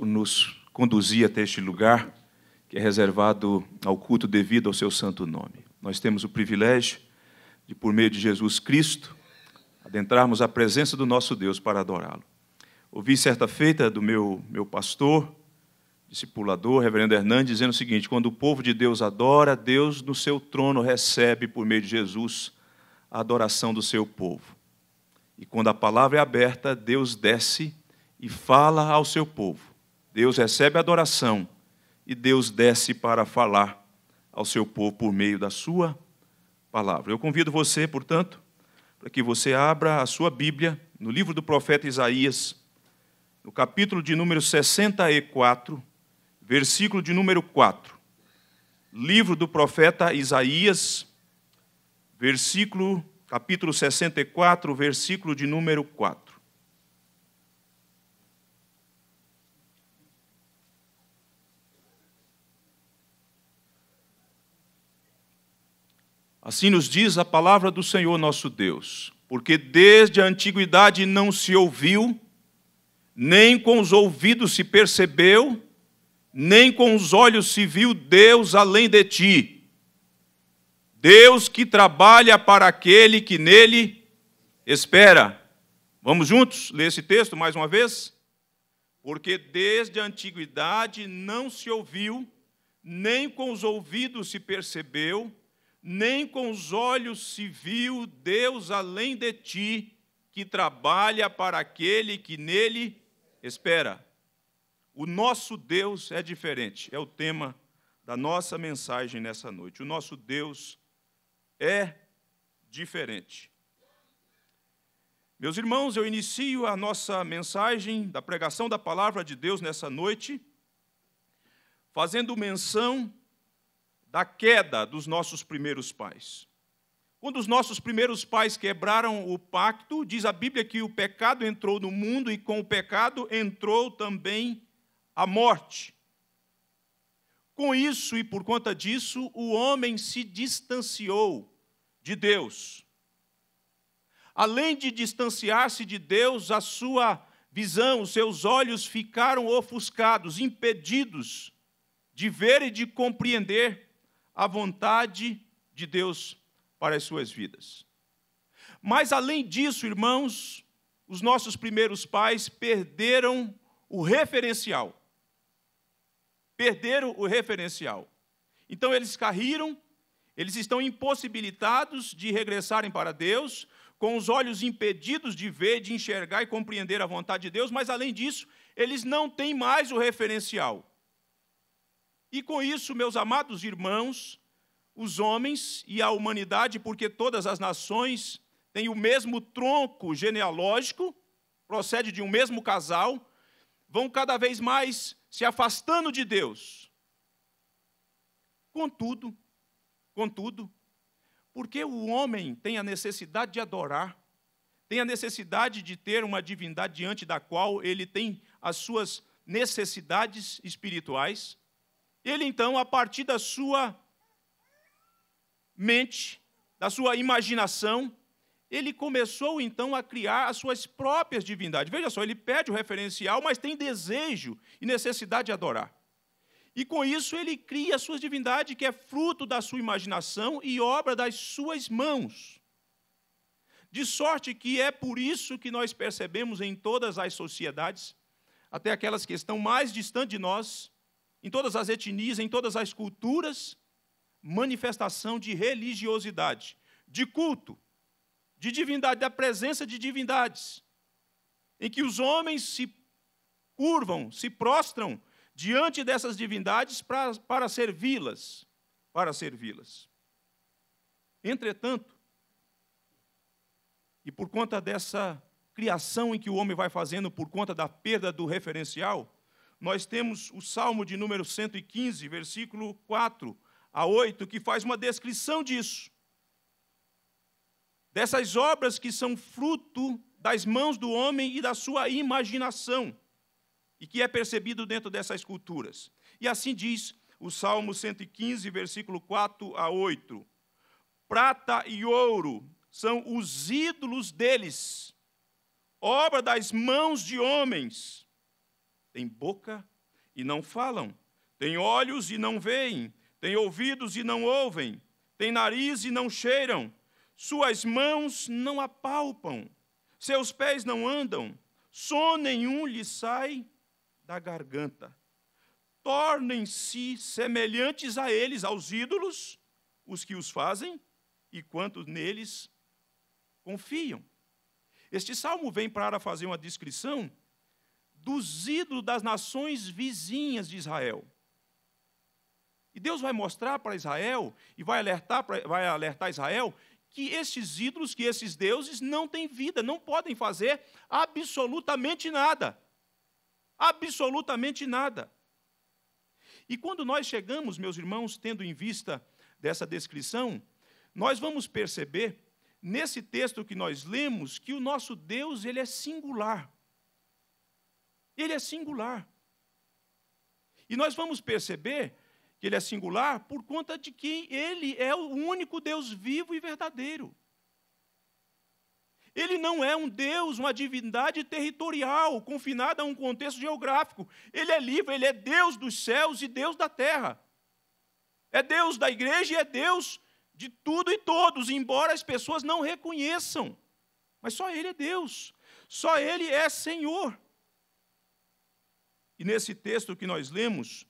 por nos conduzir até este lugar que é reservado ao culto devido ao seu santo nome. Nós temos o privilégio de, por meio de Jesus Cristo, adentrarmos a presença do nosso Deus para adorá-lo. Ouvi certa feita do meu, meu pastor, discipulador, reverendo Hernandes, dizendo o seguinte: quando o povo de Deus adora, Deus no seu trono recebe, por meio de Jesus, a adoração do seu povo. E quando a palavra é aberta, Deus desce e fala ao seu povo. Deus recebe a adoração e Deus desce para falar ao seu povo por meio da sua palavra. Eu convido você, portanto, para que você abra a sua Bíblia no livro do profeta Isaías, no capítulo de número 64, versículo de número 4. Livro do profeta Isaías, versículo capítulo 64, versículo de número 4. Assim nos diz a palavra do Senhor nosso Deus, porque desde a antiguidade não se ouviu, nem com os ouvidos se percebeu, nem com os olhos se viu Deus além de ti. Deus que trabalha para aquele que nele espera. Vamos juntos ler esse texto mais uma vez? Porque desde a antiguidade não se ouviu, nem com os ouvidos se percebeu, nem com os olhos se viu Deus além de ti, que trabalha para aquele que nele espera. O nosso Deus é diferente, é o tema da nossa mensagem nessa noite. O nosso Deus é diferente. Meus irmãos, eu inicio a nossa mensagem da pregação da palavra de Deus nessa noite, fazendo menção da queda dos nossos primeiros pais. Quando os nossos primeiros pais quebraram o pacto, diz a Bíblia que o pecado entrou no mundo e com o pecado entrou também a morte. Com isso e por conta disso, o homem se distanciou de Deus. Além de distanciar-se de Deus, a sua visão, os seus olhos ficaram ofuscados, impedidos de ver e de compreender a vontade de Deus para as suas vidas. Mas, além disso, irmãos, os nossos primeiros pais perderam o referencial. Perderam o referencial. Então, eles caíram. eles estão impossibilitados de regressarem para Deus, com os olhos impedidos de ver, de enxergar e compreender a vontade de Deus, mas, além disso, eles não têm mais o referencial. E com isso, meus amados irmãos, os homens e a humanidade, porque todas as nações têm o mesmo tronco genealógico, procede de um mesmo casal, vão cada vez mais se afastando de Deus. Contudo, contudo, porque o homem tem a necessidade de adorar, tem a necessidade de ter uma divindade diante da qual ele tem as suas necessidades espirituais, ele então, a partir da sua mente, da sua imaginação, ele começou então a criar as suas próprias divindades. Veja só, ele pede o referencial, mas tem desejo e necessidade de adorar. E com isso ele cria a sua divindade, que é fruto da sua imaginação e obra das suas mãos. De sorte que é por isso que nós percebemos em todas as sociedades, até aquelas que estão mais distantes de nós, em todas as etnias, em todas as culturas, manifestação de religiosidade, de culto, de divindade, da presença de divindades, em que os homens se curvam, se prostram diante dessas divindades pra, para servi-las, para servi-las. Entretanto, e por conta dessa criação em que o homem vai fazendo por conta da perda do referencial, nós temos o Salmo de número 115, versículo 4 a 8, que faz uma descrição disso. Dessas obras que são fruto das mãos do homem e da sua imaginação, e que é percebido dentro dessas culturas. E assim diz o Salmo 115, versículo 4 a 8. Prata e ouro são os ídolos deles, obra das mãos de homens têm boca e não falam, têm olhos e não veem, têm ouvidos e não ouvem, têm nariz e não cheiram, suas mãos não apalpam, seus pés não andam, som nenhum lhe sai da garganta. Tornem-se semelhantes a eles, aos ídolos, os que os fazem e quantos neles confiam. Este salmo vem para fazer uma descrição dos ídolos das nações vizinhas de Israel. E Deus vai mostrar para Israel e vai alertar, vai alertar Israel que esses ídolos, que esses deuses não têm vida, não podem fazer absolutamente nada. Absolutamente nada. E quando nós chegamos, meus irmãos, tendo em vista dessa descrição, nós vamos perceber nesse texto que nós lemos que o nosso Deus, ele é singular. Ele é singular. E nós vamos perceber que ele é singular por conta de que ele é o único Deus vivo e verdadeiro. Ele não é um Deus, uma divindade territorial, confinada a um contexto geográfico. Ele é livre, ele é Deus dos céus e Deus da terra. É Deus da igreja e é Deus de tudo e todos, embora as pessoas não reconheçam. Mas só Ele é Deus, só Ele é Senhor. E nesse texto que nós lemos,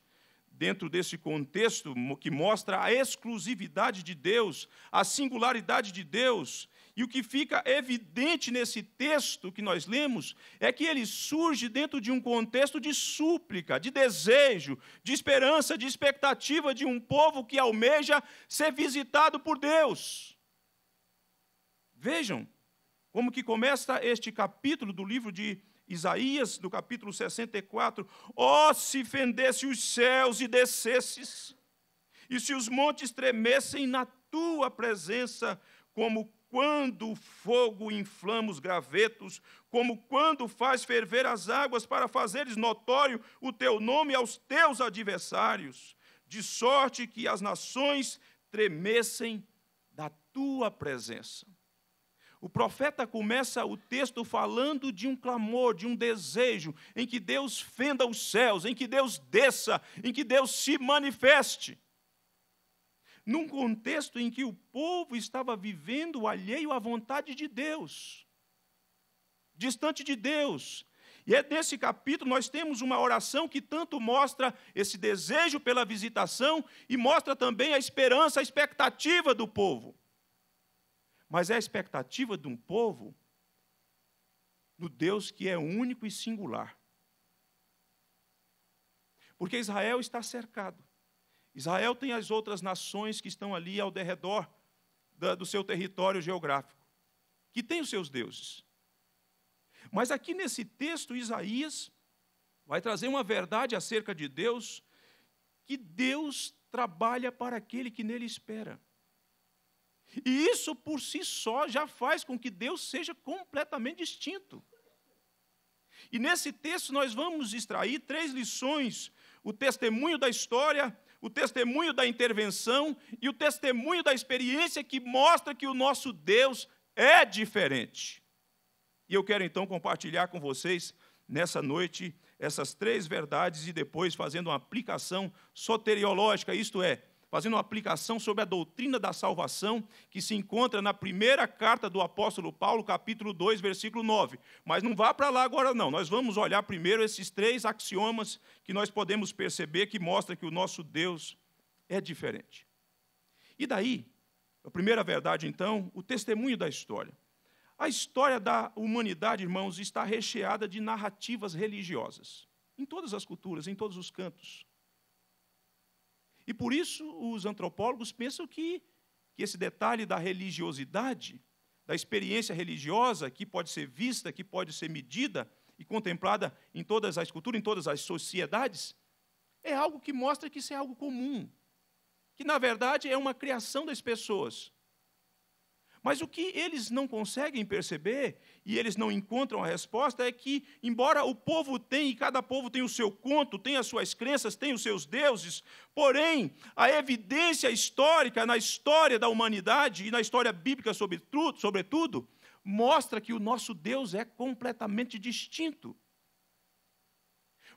dentro desse contexto que mostra a exclusividade de Deus, a singularidade de Deus, e o que fica evidente nesse texto que nós lemos é que ele surge dentro de um contexto de súplica, de desejo, de esperança, de expectativa de um povo que almeja ser visitado por Deus. Vejam como que começa este capítulo do livro de Isaías, no capítulo 64, ó, oh, se fendesse os céus e descesses, e se os montes tremessem na tua presença, como quando o fogo inflama os gravetos, como quando faz ferver as águas para fazeres notório o teu nome aos teus adversários, de sorte que as nações tremessem da tua presença. O profeta começa o texto falando de um clamor, de um desejo, em que Deus fenda os céus, em que Deus desça, em que Deus se manifeste. Num contexto em que o povo estava vivendo alheio à vontade de Deus, distante de Deus. E é nesse capítulo nós temos uma oração que tanto mostra esse desejo pela visitação e mostra também a esperança, a expectativa do povo mas é a expectativa de um povo do Deus que é único e singular. Porque Israel está cercado. Israel tem as outras nações que estão ali ao derredor do seu território geográfico, que tem os seus deuses. Mas aqui nesse texto, Isaías vai trazer uma verdade acerca de Deus, que Deus trabalha para aquele que nele espera. E isso por si só já faz com que Deus seja completamente distinto. E nesse texto nós vamos extrair três lições: o testemunho da história, o testemunho da intervenção e o testemunho da experiência que mostra que o nosso Deus é diferente. E eu quero então compartilhar com vocês nessa noite essas três verdades e depois fazendo uma aplicação soteriológica, isto é, fazendo uma aplicação sobre a doutrina da salvação que se encontra na primeira carta do apóstolo Paulo, capítulo 2, versículo 9. Mas não vá para lá agora, não. Nós vamos olhar primeiro esses três axiomas que nós podemos perceber que mostra que o nosso Deus é diferente. E daí, a primeira verdade, então, o testemunho da história. A história da humanidade, irmãos, está recheada de narrativas religiosas, em todas as culturas, em todos os cantos. E por isso os antropólogos pensam que, que esse detalhe da religiosidade, da experiência religiosa, que pode ser vista, que pode ser medida e contemplada em todas as culturas, em todas as sociedades, é algo que mostra que isso é algo comum. Que, na verdade, é uma criação das pessoas. Mas o que eles não conseguem perceber e eles não encontram a resposta é que, embora o povo tem, e cada povo tem o seu conto, tem as suas crenças, tem os seus deuses, porém, a evidência histórica na história da humanidade e na história bíblica, sobretudo, sobretudo mostra que o nosso Deus é completamente distinto.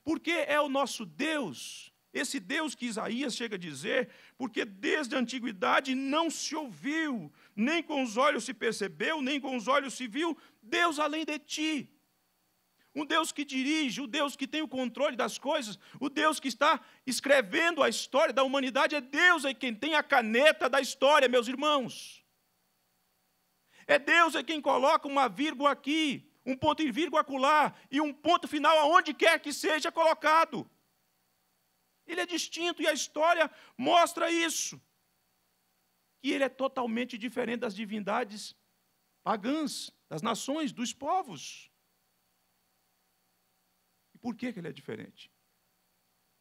Porque é o nosso Deus esse Deus que Isaías chega a dizer, porque desde a antiguidade não se ouviu, nem com os olhos se percebeu, nem com os olhos se viu, Deus além de ti. Um Deus que dirige, o um Deus que tem o controle das coisas, o um Deus que está escrevendo a história da humanidade, é Deus é quem tem a caneta da história, meus irmãos. É Deus é quem coloca uma vírgula aqui, um ponto e vírgula acolá, e um ponto final aonde quer que seja colocado. Ele é distinto e a história mostra isso. que ele é totalmente diferente das divindades pagãs, das nações, dos povos. E por que, que ele é diferente?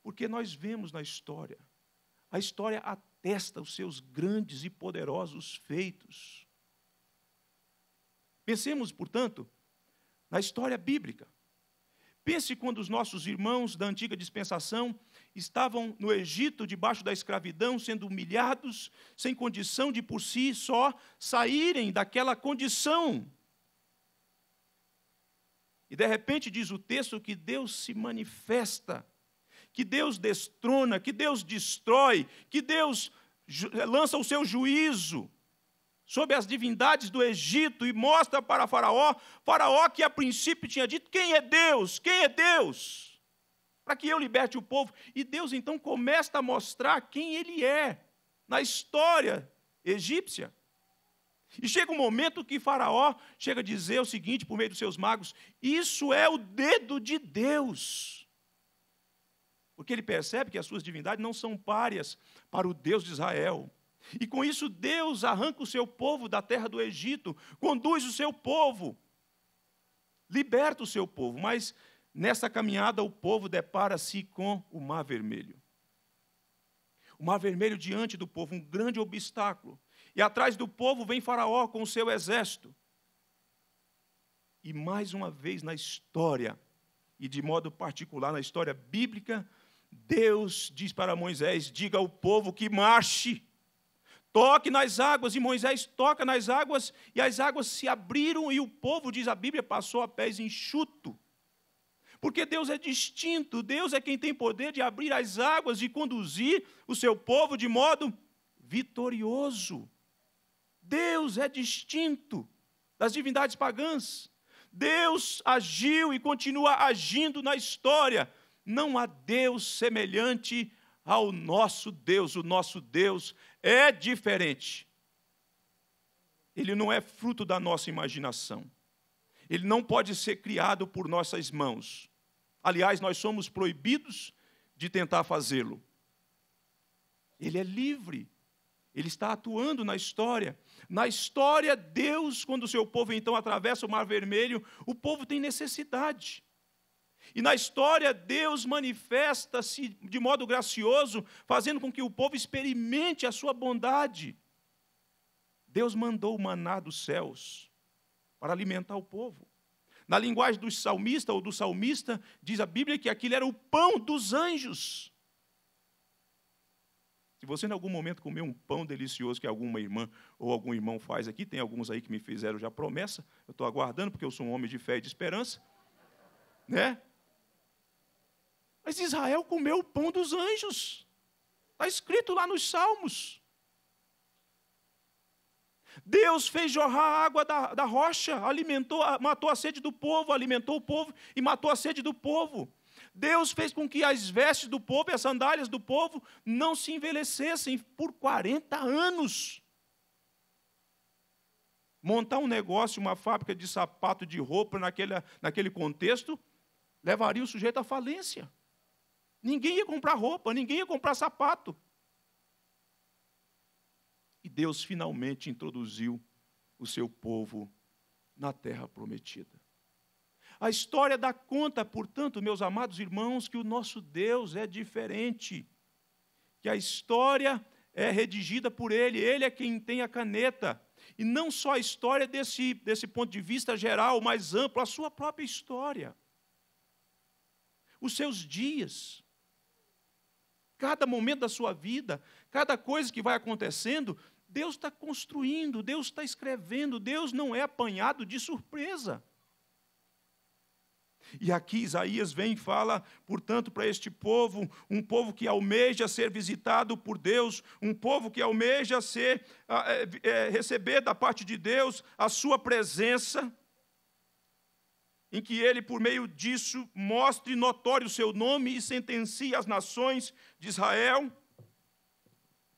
Porque nós vemos na história, a história atesta os seus grandes e poderosos feitos. Pensemos, portanto, na história bíblica. Pense quando os nossos irmãos da antiga dispensação estavam no Egito, debaixo da escravidão, sendo humilhados, sem condição de por si só saírem daquela condição. E de repente diz o texto que Deus se manifesta, que Deus destrona, que Deus destrói, que Deus lança o seu juízo sobre as divindades do Egito e mostra para Faraó, Faraó que a princípio tinha dito: quem é Deus? Quem é Deus? para que eu liberte o povo. E Deus então começa a mostrar quem ele é na história egípcia. E chega um momento que Faraó chega a dizer o seguinte por meio dos seus magos: Isso é o dedo de Deus. Porque ele percebe que as suas divindades não são párias para o Deus de Israel. E com isso, Deus arranca o seu povo da terra do Egito, conduz o seu povo, liberta o seu povo. Mas Nessa caminhada, o povo depara-se com o Mar Vermelho. O Mar Vermelho diante do povo, um grande obstáculo. E atrás do povo vem Faraó com o seu exército. E mais uma vez na história, e de modo particular na história bíblica, Deus diz para Moisés: diga ao povo que marche, toque nas águas. E Moisés toca nas águas, e as águas se abriram, e o povo, diz a Bíblia, passou a pés enxuto porque Deus é distinto, Deus é quem tem poder de abrir as águas, e conduzir o seu povo de modo vitorioso. Deus é distinto das divindades pagãs. Deus agiu e continua agindo na história. Não há Deus semelhante ao nosso Deus. O nosso Deus é diferente. Ele não é fruto da nossa imaginação. Ele não pode ser criado por nossas mãos. Aliás, nós somos proibidos de tentar fazê-lo. Ele é livre. Ele está atuando na história. Na história, Deus, quando o seu povo então atravessa o Mar Vermelho, o povo tem necessidade. E na história, Deus manifesta-se de modo gracioso, fazendo com que o povo experimente a sua bondade. Deus mandou o maná dos céus para alimentar o povo. Na linguagem do salmista ou do salmista, diz a Bíblia que aquilo era o pão dos anjos. Se você em algum momento comer um pão delicioso que alguma irmã ou algum irmão faz aqui, tem alguns aí que me fizeram já promessa, eu estou aguardando porque eu sou um homem de fé e de esperança, né? Mas Israel comeu o pão dos anjos. Está escrito lá nos Salmos. Deus fez jorrar a água da, da rocha, alimentou, matou a sede do povo, alimentou o povo e matou a sede do povo. Deus fez com que as vestes do povo e as sandálias do povo não se envelhecessem por 40 anos. Montar um negócio, uma fábrica de sapato, de roupa, naquele, naquele contexto, levaria o sujeito à falência. Ninguém ia comprar roupa, ninguém ia comprar sapato e Deus finalmente introduziu o seu povo na terra prometida. A história dá conta, portanto, meus amados irmãos, que o nosso Deus é diferente, que a história é redigida por Ele, Ele é quem tem a caneta. E não só a história desse, desse ponto de vista geral, mais amplo, a sua própria história, os seus dias, cada momento da sua vida, cada coisa que vai acontecendo, Deus está construindo, Deus está escrevendo, Deus não é apanhado de surpresa. E aqui Isaías vem e fala, portanto, para este povo, um povo que almeja ser visitado por Deus, um povo que almeja ser, ah, é, é, receber da parte de Deus a sua presença, em que ele, por meio disso, mostre notório o seu nome e sentencie as nações de Israel.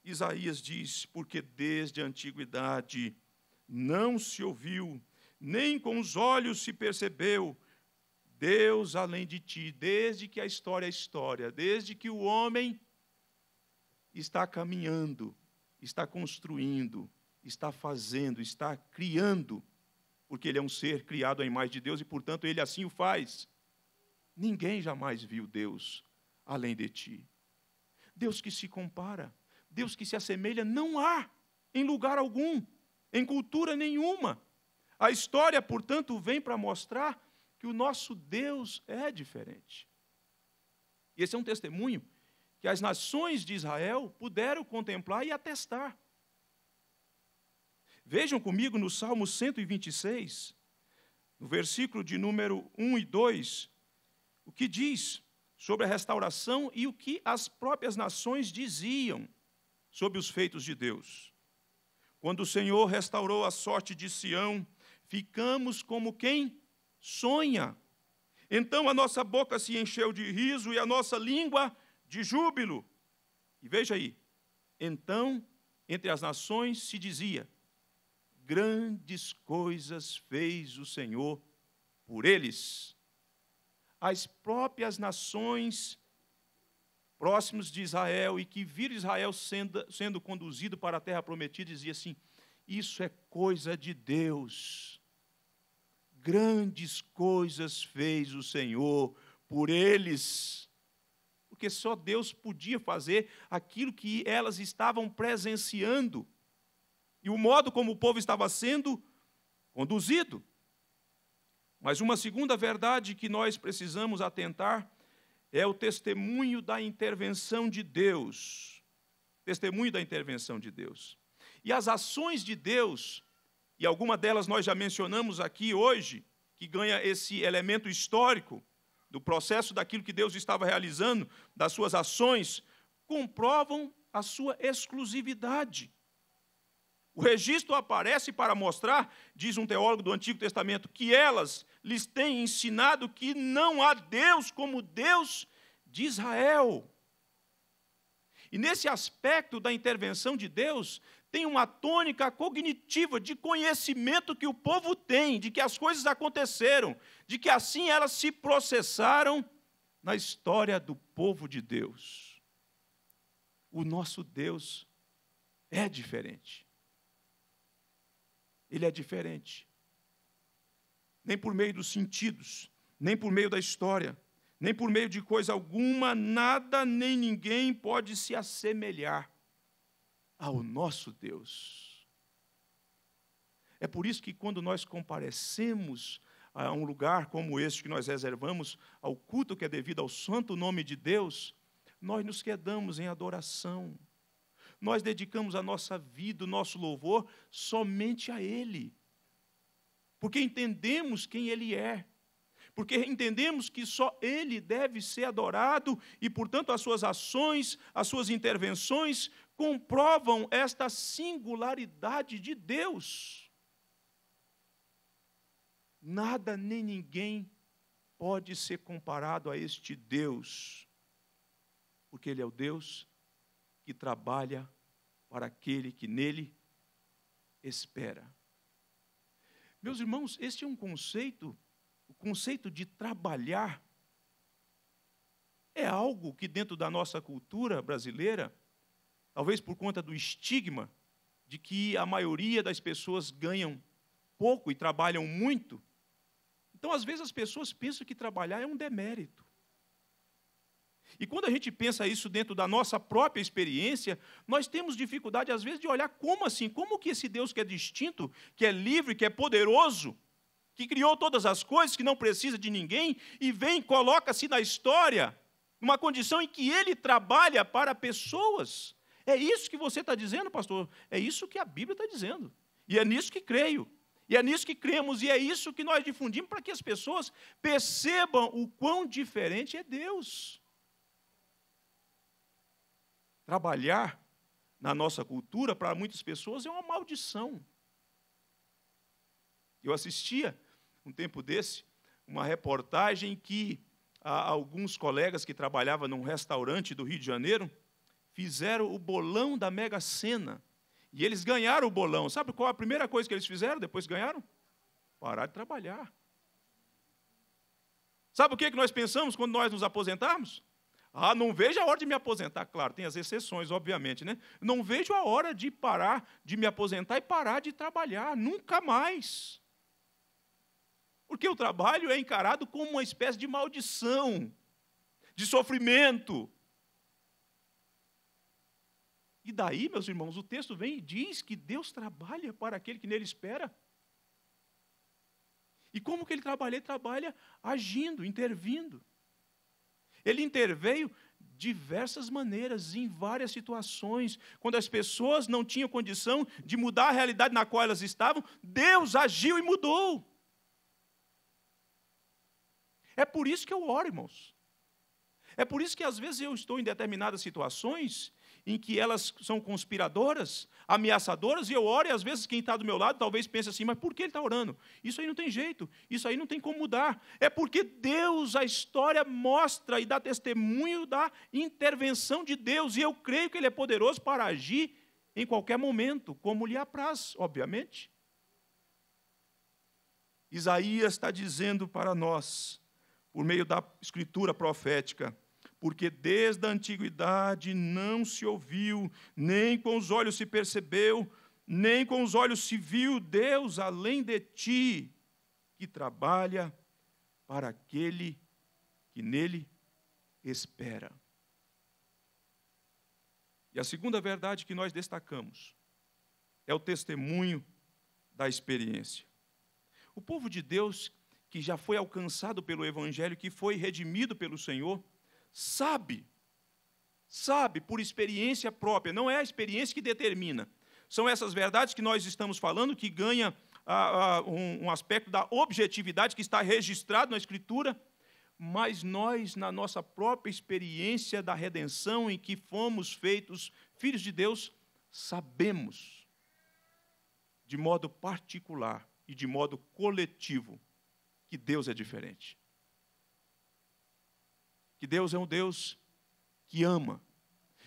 Isaías diz: Porque desde a antiguidade não se ouviu, nem com os olhos se percebeu, Deus além de ti, desde que a história é história, desde que o homem está caminhando, está construindo, está fazendo, está criando, porque ele é um ser criado à imagem de Deus e, portanto, ele assim o faz. Ninguém jamais viu Deus além de ti. Deus que se compara. Deus que se assemelha não há em lugar algum, em cultura nenhuma. A história, portanto, vem para mostrar que o nosso Deus é diferente. E esse é um testemunho que as nações de Israel puderam contemplar e atestar. Vejam comigo no Salmo 126, no versículo de número 1 e 2, o que diz sobre a restauração e o que as próprias nações diziam sobre os feitos de Deus. Quando o Senhor restaurou a sorte de Sião, ficamos como quem sonha. Então a nossa boca se encheu de riso e a nossa língua de júbilo. E veja aí, então entre as nações se dizia: grandes coisas fez o Senhor por eles. As próprias nações próximos de Israel e que viram Israel sendo, sendo conduzido para a terra prometida, dizia assim: Isso é coisa de Deus. Grandes coisas fez o Senhor por eles, porque só Deus podia fazer aquilo que elas estavam presenciando e o modo como o povo estava sendo conduzido. Mas uma segunda verdade que nós precisamos atentar é o testemunho da intervenção de Deus. Testemunho da intervenção de Deus. E as ações de Deus, e alguma delas nós já mencionamos aqui hoje, que ganha esse elemento histórico do processo daquilo que Deus estava realizando, das suas ações, comprovam a sua exclusividade. O registro aparece para mostrar, diz um teólogo do Antigo Testamento, que elas lhes têm ensinado que não há Deus como Deus de Israel. E nesse aspecto da intervenção de Deus, tem uma tônica cognitiva de conhecimento que o povo tem, de que as coisas aconteceram, de que assim elas se processaram na história do povo de Deus. O nosso Deus é diferente ele é diferente. Nem por meio dos sentidos, nem por meio da história, nem por meio de coisa alguma, nada nem ninguém pode se assemelhar ao nosso Deus. É por isso que quando nós comparecemos a um lugar como este que nós reservamos ao culto que é devido ao santo nome de Deus, nós nos quedamos em adoração nós dedicamos a nossa vida, o nosso louvor, somente a Ele. Porque entendemos quem Ele é. Porque entendemos que só Ele deve ser adorado e, portanto, as suas ações, as suas intervenções comprovam esta singularidade de Deus. Nada nem ninguém pode ser comparado a este Deus, porque Ele é o Deus que trabalha para aquele que nele espera. Meus irmãos, este é um conceito, o conceito de trabalhar é algo que dentro da nossa cultura brasileira, talvez por conta do estigma de que a maioria das pessoas ganham pouco e trabalham muito, então às vezes as pessoas pensam que trabalhar é um demérito. E quando a gente pensa isso dentro da nossa própria experiência, nós temos dificuldade, às vezes, de olhar como assim, como que esse Deus que é distinto, que é livre, que é poderoso, que criou todas as coisas, que não precisa de ninguém, e vem, coloca-se na história, numa condição em que ele trabalha para pessoas. É isso que você está dizendo, pastor? É isso que a Bíblia está dizendo. E é nisso que creio. E é nisso que cremos, e é isso que nós difundimos para que as pessoas percebam o quão diferente é Deus. Trabalhar na nossa cultura, para muitas pessoas, é uma maldição. Eu assistia, um tempo desse, uma reportagem que alguns colegas que trabalhavam num restaurante do Rio de Janeiro fizeram o bolão da Mega Sena. E eles ganharam o bolão. Sabe qual a primeira coisa que eles fizeram depois ganharam? Parar de trabalhar. Sabe o que, é que nós pensamos quando nós nos aposentarmos? Ah, não vejo a hora de me aposentar. Claro, tem as exceções, obviamente, né? Não vejo a hora de parar, de me aposentar e parar de trabalhar, nunca mais. Porque o trabalho é encarado como uma espécie de maldição, de sofrimento. E daí, meus irmãos, o texto vem e diz que Deus trabalha para aquele que nele espera. E como que ele trabalha? Ele trabalha agindo, intervindo. Ele interveio diversas maneiras, em várias situações. Quando as pessoas não tinham condição de mudar a realidade na qual elas estavam, Deus agiu e mudou. É por isso que eu oro, irmãos. É por isso que às vezes eu estou em determinadas situações em que elas são conspiradoras, ameaçadoras, e eu oro, e às vezes quem está do meu lado talvez pense assim, mas por que ele está orando? Isso aí não tem jeito, isso aí não tem como mudar. É porque Deus, a história mostra e dá testemunho da intervenção de Deus, e eu creio que Ele é poderoso para agir em qualquer momento, como lhe apraz, obviamente. Isaías está dizendo para nós, por meio da escritura profética, porque desde a antiguidade não se ouviu, nem com os olhos se percebeu, nem com os olhos se viu Deus além de ti, que trabalha para aquele que nele espera. E a segunda verdade que nós destacamos é o testemunho da experiência. O povo de Deus que já foi alcançado pelo Evangelho, que foi redimido pelo Senhor, sabe, sabe por experiência própria, não é a experiência que determina. São essas verdades que nós estamos falando que ganha ah, ah, um, um aspecto da objetividade que está registrado na Escritura, mas nós, na nossa própria experiência da redenção em que fomos feitos filhos de Deus, sabemos, de modo particular e de modo coletivo, que Deus é diferente que Deus é um Deus que ama,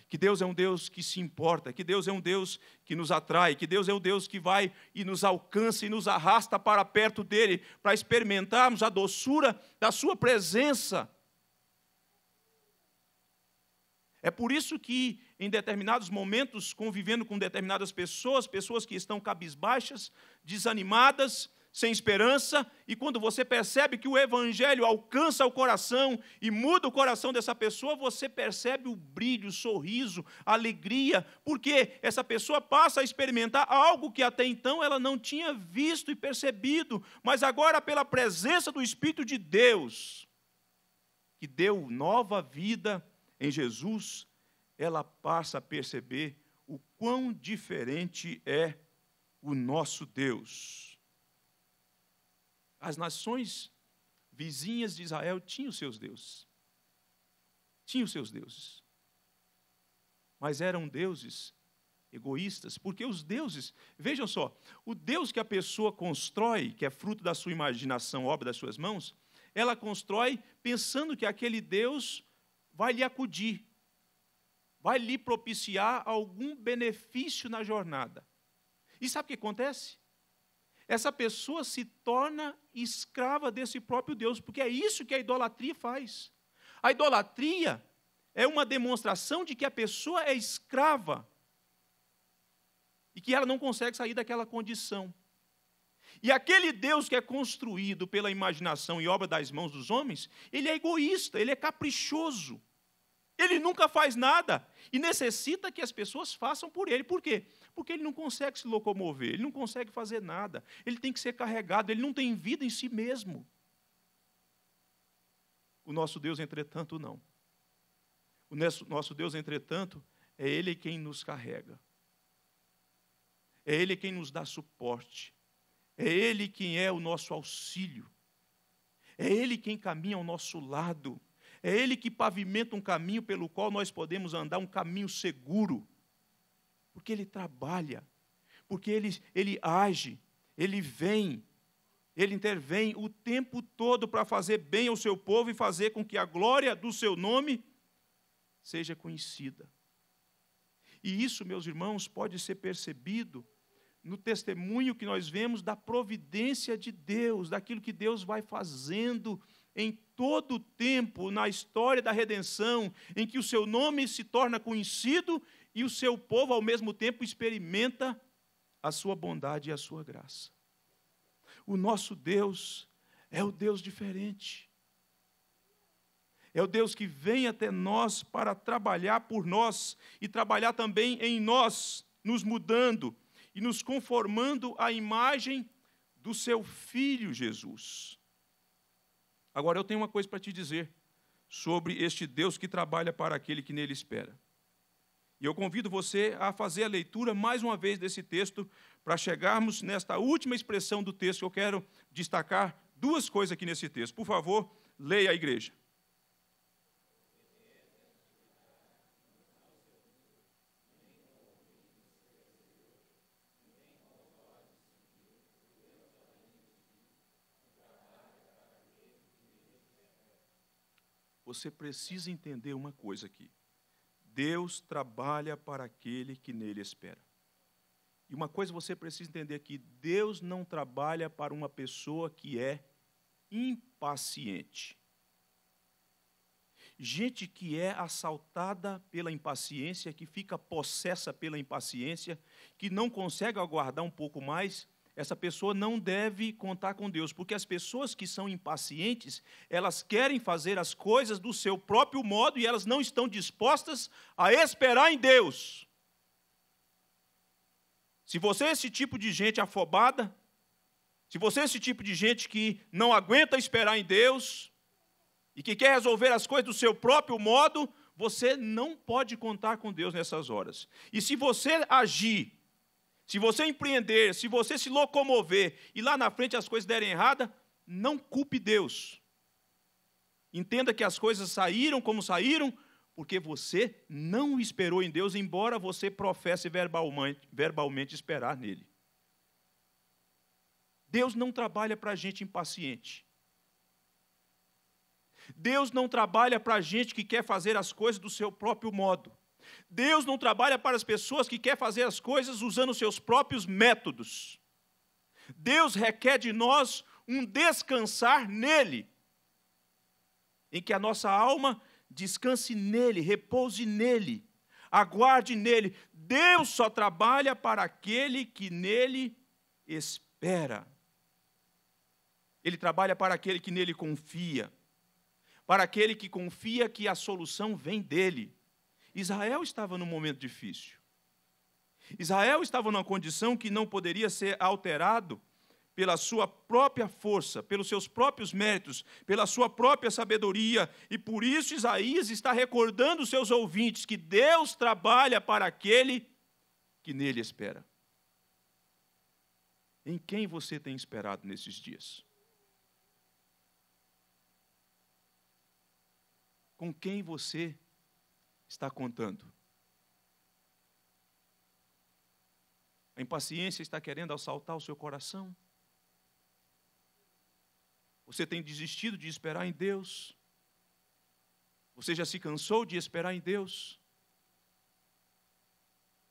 que Deus é um Deus que se importa, que Deus é um Deus que nos atrai, que Deus é um Deus que vai e nos alcança e nos arrasta para perto dele, para experimentarmos a doçura da sua presença. É por isso que, em determinados momentos, convivendo com determinadas pessoas, pessoas que estão cabisbaixas, desanimadas, sem esperança, e quando você percebe que o Evangelho alcança o coração e muda o coração dessa pessoa, você percebe o brilho, o sorriso, a alegria, porque essa pessoa passa a experimentar algo que até então ela não tinha visto e percebido, mas agora, pela presença do Espírito de Deus, que deu nova vida em Jesus, ela passa a perceber o quão diferente é o nosso Deus. As nações vizinhas de Israel tinham seus deuses. Tinham seus deuses. Mas eram deuses egoístas, porque os deuses, vejam só, o deus que a pessoa constrói, que é fruto da sua imaginação, obra das suas mãos, ela constrói pensando que aquele deus vai lhe acudir, vai lhe propiciar algum benefício na jornada. E sabe o que acontece? essa pessoa se torna escrava desse próprio Deus, porque é isso que a idolatria faz. A idolatria é uma demonstração de que a pessoa é escrava e que ela não consegue sair daquela condição. E aquele Deus que é construído pela imaginação e obra das mãos dos homens, ele é egoísta, ele é caprichoso. Ele nunca faz nada e necessita que as pessoas façam por ele. Por quê? Porque ele não consegue se locomover, ele não consegue fazer nada, ele tem que ser carregado, ele não tem vida em si mesmo. O nosso Deus, entretanto, não. O nosso Deus, entretanto, é Ele quem nos carrega. É Ele quem nos dá suporte. É Ele quem é o nosso auxílio. É Ele quem caminha ao nosso lado. É Ele que pavimenta um caminho pelo qual nós podemos andar, um caminho seguro. Porque Ele trabalha, porque Ele, ele age, Ele vem, Ele intervém o tempo todo para fazer bem ao seu povo e fazer com que a glória do seu nome seja conhecida. E isso, meus irmãos, pode ser percebido no testemunho que nós vemos da providência de Deus, daquilo que Deus vai fazendo em todo o tempo na história da redenção, em que o seu nome se torna conhecido e o seu povo, ao mesmo tempo, experimenta a sua bondade e a sua graça. O nosso Deus é o Deus diferente. É o Deus que vem até nós para trabalhar por nós e trabalhar também em nós, nos mudando e nos conformando à imagem do seu filho Jesus. Agora, eu tenho uma coisa para te dizer sobre este Deus que trabalha para aquele que nele espera. E eu convido você a fazer a leitura mais uma vez desse texto, para chegarmos nesta última expressão do texto. Eu quero destacar duas coisas aqui nesse texto. Por favor, leia a igreja. você precisa entender uma coisa aqui. Deus trabalha para aquele que nele espera. E uma coisa você precisa entender aqui: Deus não trabalha para uma pessoa que é impaciente. Gente que é assaltada pela impaciência, que fica possessa pela impaciência, que não consegue aguardar um pouco mais, essa pessoa não deve contar com Deus, porque as pessoas que são impacientes, elas querem fazer as coisas do seu próprio modo e elas não estão dispostas a esperar em Deus. Se você é esse tipo de gente afobada, se você é esse tipo de gente que não aguenta esperar em Deus e que quer resolver as coisas do seu próprio modo, você não pode contar com Deus nessas horas. E se você agir se você empreender, se você se locomover e lá na frente as coisas derem errada, não culpe Deus. Entenda que as coisas saíram como saíram, porque você não esperou em Deus, embora você professe verbalmente, verbalmente esperar nele. Deus não trabalha para gente impaciente. Deus não trabalha para gente que quer fazer as coisas do seu próprio modo. Deus não trabalha para as pessoas que quer fazer as coisas usando seus próprios métodos. Deus requer de nós um descansar nele, em que a nossa alma descanse nele, repouse nele, aguarde nele. Deus só trabalha para aquele que nele espera. Ele trabalha para aquele que nele confia, para aquele que confia que a solução vem dele. Israel estava num momento difícil. Israel estava numa condição que não poderia ser alterado pela sua própria força, pelos seus próprios méritos, pela sua própria sabedoria, e por isso Isaías está recordando os seus ouvintes que Deus trabalha para aquele que nele espera. Em quem você tem esperado nesses dias? Com quem você está contando. A impaciência está querendo assaltar o seu coração. Você tem desistido de esperar em Deus. Você já se cansou de esperar em Deus.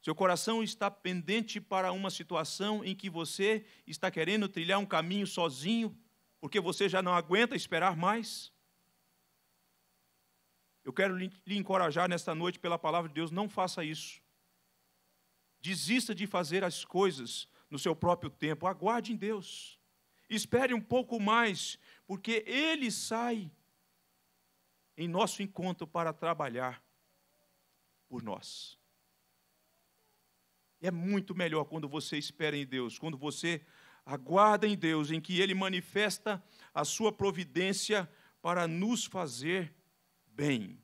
Seu coração está pendente para uma situação em que você está querendo trilhar um caminho sozinho, porque você já não aguenta esperar mais. Eu quero lhe, lhe encorajar nesta noite pela palavra de Deus, não faça isso. Desista de fazer as coisas no seu próprio tempo, aguarde em Deus. Espere um pouco mais, porque Ele sai em nosso encontro para trabalhar por nós. É muito melhor quando você espera em Deus, quando você aguarda em Deus, em que Ele manifesta a sua providência para nos fazer bem.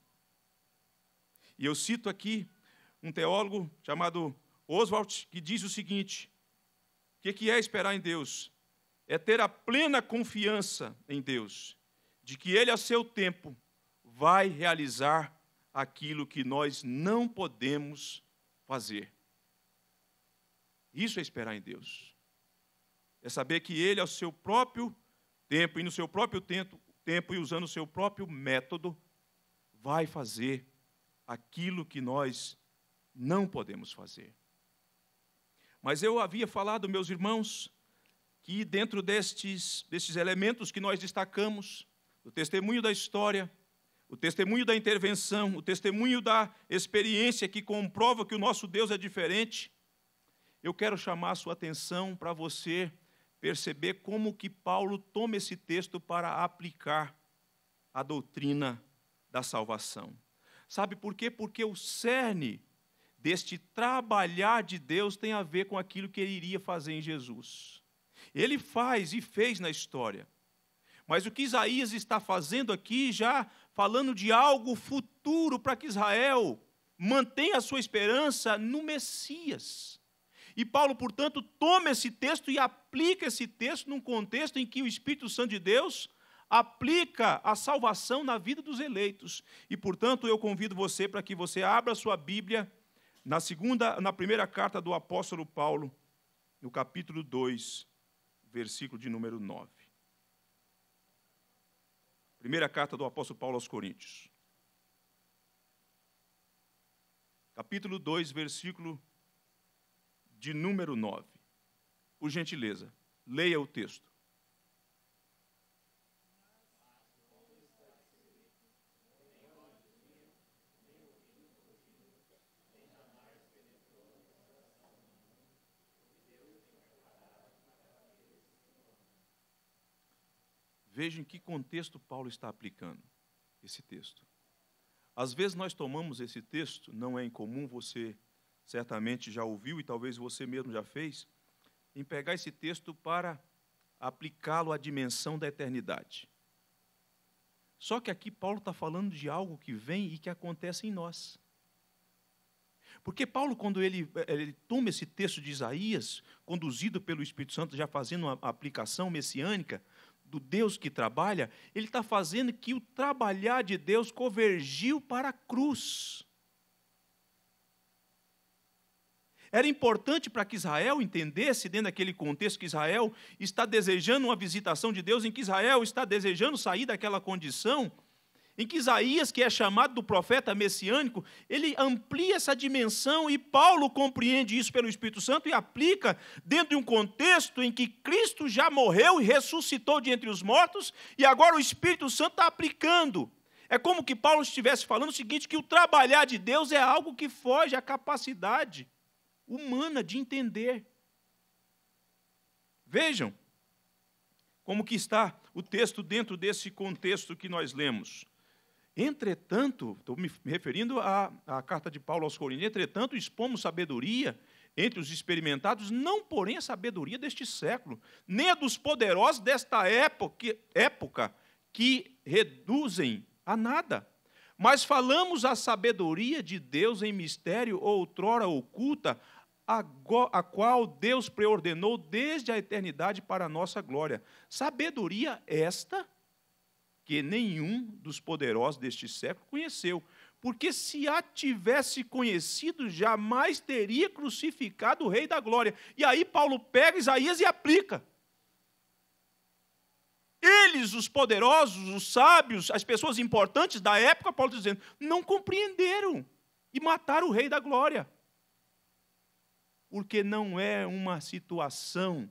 E eu cito aqui um teólogo chamado Oswald, que diz o seguinte: o que é esperar em Deus? É ter a plena confiança em Deus, de que Ele, a seu tempo, vai realizar aquilo que nós não podemos fazer. Isso é esperar em Deus. É saber que Ele, ao seu próprio tempo e no seu próprio tempo, tempo e usando o seu próprio método, vai fazer aquilo que nós não podemos fazer. Mas eu havia falado, meus irmãos, que dentro destes, destes elementos que nós destacamos, o testemunho da história, o testemunho da intervenção, o testemunho da experiência que comprova que o nosso Deus é diferente, eu quero chamar a sua atenção para você perceber como que Paulo toma esse texto para aplicar a doutrina da salvação. Sabe por quê? Porque o cerne deste trabalhar de Deus tem a ver com aquilo que ele iria fazer em Jesus. Ele faz e fez na história. Mas o que Isaías está fazendo aqui, já falando de algo futuro para que Israel mantenha a sua esperança no Messias. E Paulo, portanto, toma esse texto e aplica esse texto num contexto em que o Espírito Santo de Deus aplica a salvação na vida dos eleitos. E, portanto, eu convido você para que você abra sua Bíblia na segunda, na primeira carta do apóstolo Paulo, no capítulo 2, versículo de número 9. Primeira carta do apóstolo Paulo aos Coríntios. Capítulo 2, versículo de número 9. Por gentileza, leia o texto. Veja em que contexto Paulo está aplicando esse texto. Às vezes nós tomamos esse texto, não é incomum, você certamente já ouviu e talvez você mesmo já fez, em pegar esse texto para aplicá-lo à dimensão da eternidade. Só que aqui Paulo está falando de algo que vem e que acontece em nós. Porque Paulo, quando ele, ele toma esse texto de Isaías, conduzido pelo Espírito Santo, já fazendo uma aplicação messiânica, do Deus que trabalha, ele está fazendo que o trabalhar de Deus convergiu para a cruz. Era importante para que Israel entendesse, dentro daquele contexto, que Israel está desejando uma visitação de Deus, em que Israel está desejando sair daquela condição em que Isaías, que é chamado do profeta messiânico, ele amplia essa dimensão e Paulo compreende isso pelo Espírito Santo e aplica dentro de um contexto em que Cristo já morreu e ressuscitou de entre os mortos e agora o Espírito Santo está aplicando. É como que Paulo estivesse falando o seguinte: que o trabalhar de Deus é algo que foge à capacidade humana de entender. Vejam como que está o texto dentro desse contexto que nós lemos. Entretanto, estou me referindo à, à carta de Paulo aos Coríntios, entretanto, expomos sabedoria entre os experimentados, não porém a sabedoria deste século, nem a dos poderosos desta época, época que reduzem a nada. Mas falamos a sabedoria de Deus em mistério outrora oculta, a qual Deus preordenou desde a eternidade para a nossa glória. Sabedoria esta que nenhum dos poderosos deste século conheceu. Porque se a tivesse conhecido, jamais teria crucificado o Rei da Glória. E aí Paulo pega Isaías e aplica. Eles, os poderosos, os sábios, as pessoas importantes da época, Paulo está dizendo, não compreenderam e mataram o Rei da Glória. Porque não é uma situação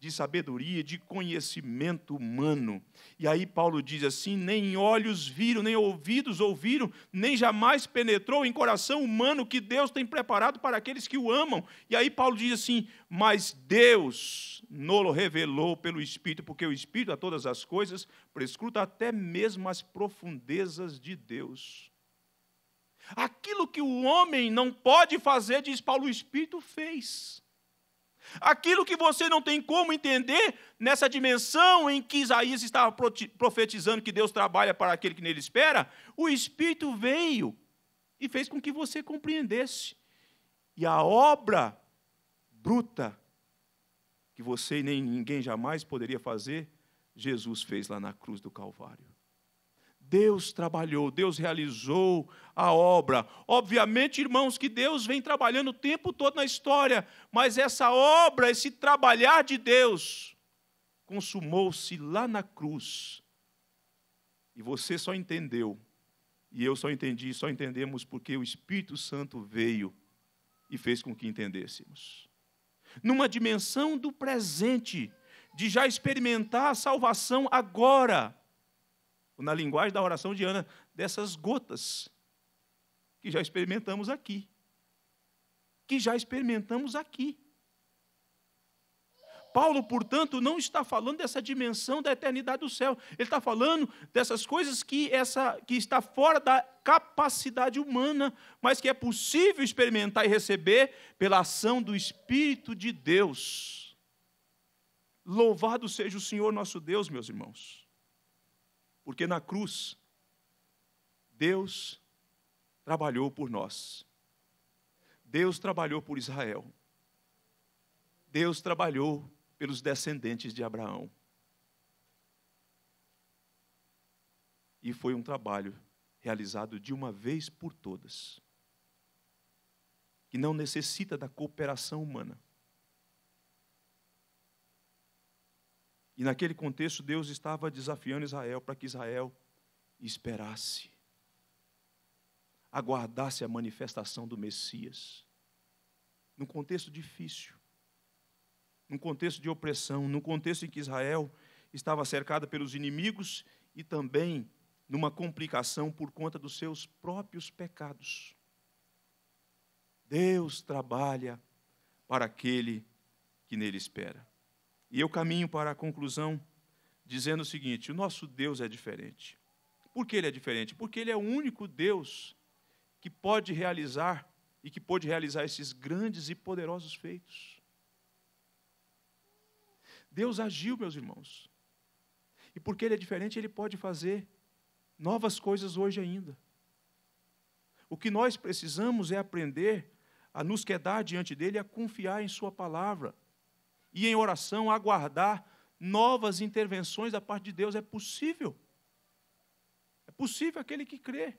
de sabedoria, de conhecimento humano. E aí Paulo diz assim: nem olhos viram, nem ouvidos ouviram, nem jamais penetrou em coração humano que Deus tem preparado para aqueles que o amam. E aí Paulo diz assim: mas Deus nolo revelou pelo Espírito, porque o Espírito a todas as coisas prescruta até mesmo as profundezas de Deus. Aquilo que o homem não pode fazer, diz Paulo, o Espírito fez. Aquilo que você não tem como entender nessa dimensão em que Isaías estava profetizando que Deus trabalha para aquele que nele espera, o Espírito veio e fez com que você compreendesse. E a obra bruta que você e nem ninguém jamais poderia fazer, Jesus fez lá na cruz do Calvário. Deus trabalhou, Deus realizou a obra. Obviamente, irmãos, que Deus vem trabalhando o tempo todo na história, mas essa obra, esse trabalhar de Deus, consumou-se lá na cruz. E você só entendeu, e eu só entendi, só entendemos porque o Espírito Santo veio e fez com que entendêssemos. Numa dimensão do presente, de já experimentar a salvação agora na linguagem da oração de Ana, dessas gotas que já experimentamos aqui. Que já experimentamos aqui. Paulo, portanto, não está falando dessa dimensão da eternidade do céu. Ele está falando dessas coisas que, essa, que está fora da capacidade humana, mas que é possível experimentar e receber pela ação do Espírito de Deus. Louvado seja o Senhor nosso Deus, meus irmãos. Porque na cruz, Deus trabalhou por nós. Deus trabalhou por Israel. Deus trabalhou pelos descendentes de Abraão. E foi um trabalho realizado de uma vez por todas, que não necessita da cooperação humana E naquele contexto, Deus estava desafiando Israel para que Israel esperasse, aguardasse a manifestação do Messias. Num contexto difícil, num contexto de opressão, num contexto em que Israel estava cercada pelos inimigos e também numa complicação por conta dos seus próprios pecados. Deus trabalha para aquele que nele espera. E eu caminho para a conclusão dizendo o seguinte: o nosso Deus é diferente. Por que ele é diferente? Porque ele é o único Deus que pode realizar e que pôde realizar esses grandes e poderosos feitos. Deus agiu, meus irmãos. E porque ele é diferente, ele pode fazer novas coisas hoje ainda. O que nós precisamos é aprender a nos quedar diante dele, a confiar em sua palavra e em oração aguardar novas intervenções da parte de Deus. É possível. É possível aquele que crê.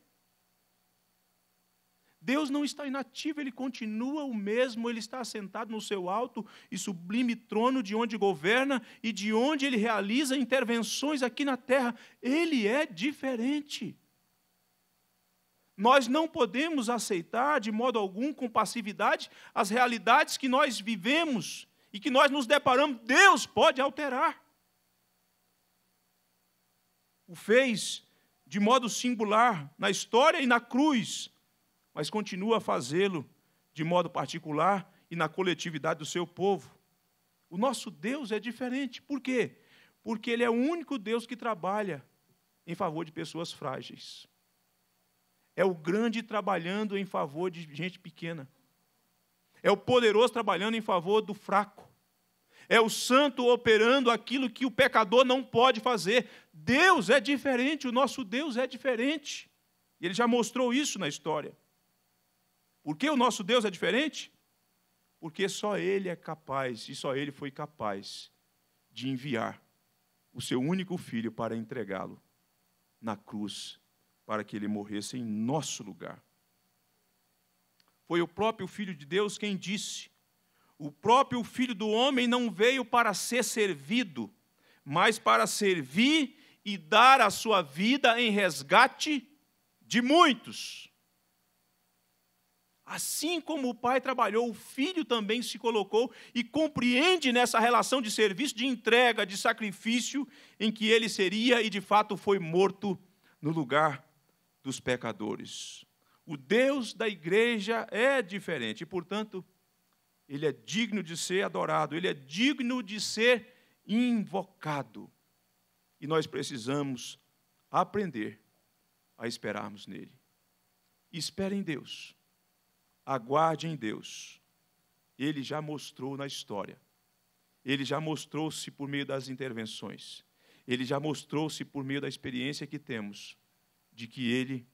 Deus não está inativo, ele continua o mesmo, ele está assentado no seu alto e sublime trono, de onde governa e de onde ele realiza intervenções aqui na terra. Ele é diferente. Nós não podemos aceitar de modo algum com passividade as realidades que nós vivemos e que nós nos deparamos, Deus pode alterar. O fez de modo singular na história e na cruz, mas continua a fazê-lo de modo particular e na coletividade do seu povo. O nosso Deus é diferente. Por quê? Porque Ele é o único Deus que trabalha em favor de pessoas frágeis. É o grande trabalhando em favor de gente pequena. É o poderoso trabalhando em favor do fraco. É o santo operando aquilo que o pecador não pode fazer. Deus é diferente, o nosso Deus é diferente. Ele já mostrou isso na história. Por que o nosso Deus é diferente? Porque só Ele é capaz, e só Ele foi capaz de enviar o seu único filho para entregá-lo na cruz, para que ele morresse em nosso lugar. Foi o próprio Filho de Deus quem disse: O próprio Filho do Homem não veio para ser servido, mas para servir e dar a sua vida em resgate de muitos. Assim como o pai trabalhou, o filho também se colocou e compreende nessa relação de serviço, de entrega, de sacrifício, em que ele seria e de fato foi morto no lugar dos pecadores. O Deus da igreja é diferente e, portanto, ele é digno de ser adorado, ele é digno de ser invocado. E nós precisamos aprender a esperarmos nele. Espere em Deus, aguarde em Deus. Ele já mostrou na história, ele já mostrou-se por meio das intervenções, ele já mostrou-se por meio da experiência que temos de que ele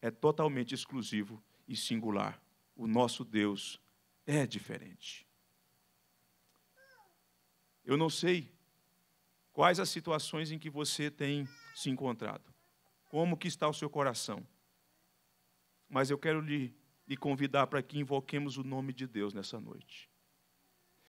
é totalmente exclusivo e singular. O nosso Deus é diferente. Eu não sei quais as situações em que você tem se encontrado, como que está o seu coração. Mas eu quero lhe, lhe convidar para que invoquemos o nome de Deus nessa noite.